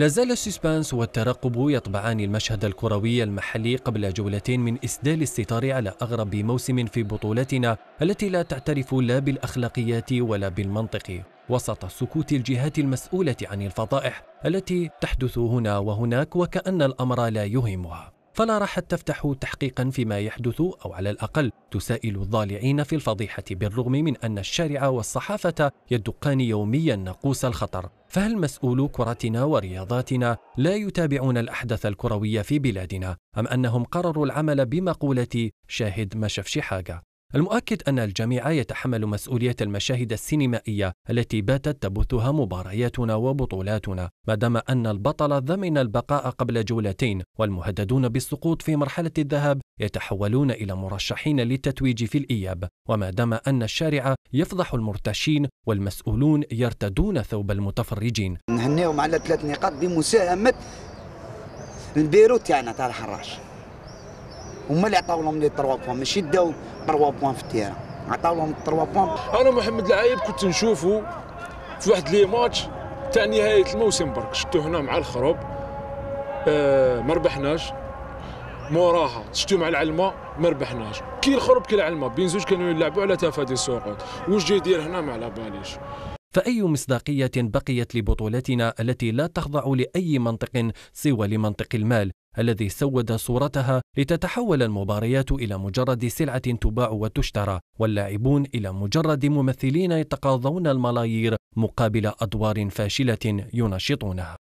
لازال السسبانس والترقب يطبعان المشهد الكروي المحلي قبل جولتين من إسدال الستار على أغرب موسم في بطولتنا التي لا تعترف لا بالأخلاقيات ولا بالمنطق وسط سكوت الجهات المسؤولة عن الفضائح التي تحدث هنا وهناك وكأن الأمر لا يهمها فلا راح تفتح تحقيقا فيما يحدث أو على الأقل تسائل الضالعين في الفضيحة بالرغم من أن الشارع والصحافة يدقان يوميا ناقوس الخطر فهل مسؤولو كرتنا ورياضاتنا لا يتابعون الأحداث الكروية في بلادنا أم أنهم قرروا العمل بمقولة شاهد ما شافش حاجة المؤكد أن الجميع يتحمل مسؤولية المشاهد السينمائية التي باتت تبثها مبارياتنا وبطولاتنا ما دام أن البطل ضمن البقاء قبل جولتين والمهددون بالسقوط في مرحلة الذهاب يتحولون إلى مرشحين للتتويج في الإياب وما دام أن الشارع يفضح المرتشين والمسؤولون يرتدون ثوب المتفرجين نهنيهم على ثلاث نقاط بمساهمة البيروت تاعنا يعني تاع الحراش هما اللي عطاو لهم لي 3 بوان ماشي داو 3 بوان في التيران عطاو لهم 3 بوان انا محمد العايب كنت نشوفه في واحد لي ماتش تاع نهايه الموسم برك شفتو هنا مع الخروب آه ما ربحناش موراها شتو مع العلمه ما ربحناش كي الخروب كي العلمه بين زوج كانوا يلعبوا على تفادي السقوط واش جاي يدير هنا ما على باليش فأي مصداقية بقيت لبطولتنا التي لا تخضع لأي منطق سوى لمنطق المال الذي سود صورتها لتتحول المباريات إلى مجرد سلعة تباع وتشترى واللاعبون إلى مجرد ممثلين يتقاضون الملايير مقابل أدوار فاشلة ينشطونها